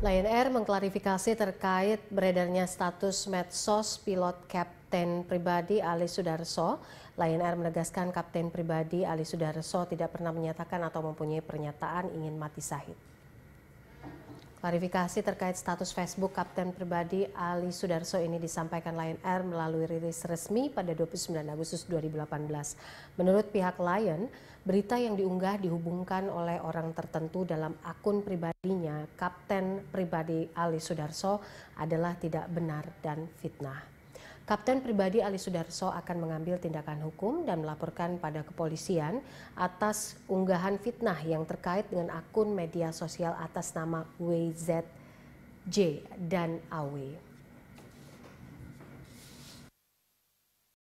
Lion Air mengklarifikasi terkait beredarnya status medsos pilot Kapten Pribadi Ali Sudarso. Lion Air menegaskan Kapten Pribadi Ali Sudarso tidak pernah menyatakan atau mempunyai pernyataan ingin mati sahid. Klarifikasi terkait status Facebook Kapten Pribadi Ali Sudarso ini disampaikan Lion Air melalui rilis resmi pada 29 Agustus 2018. Menurut pihak Lion, berita yang diunggah dihubungkan oleh orang tertentu dalam akun pribadinya, Kapten Pribadi Ali Sudarso adalah tidak benar dan fitnah. Kapten pribadi Ali Sudarso akan mengambil tindakan hukum dan melaporkan pada kepolisian atas unggahan fitnah yang terkait dengan akun media sosial atas nama WZJ dan AW.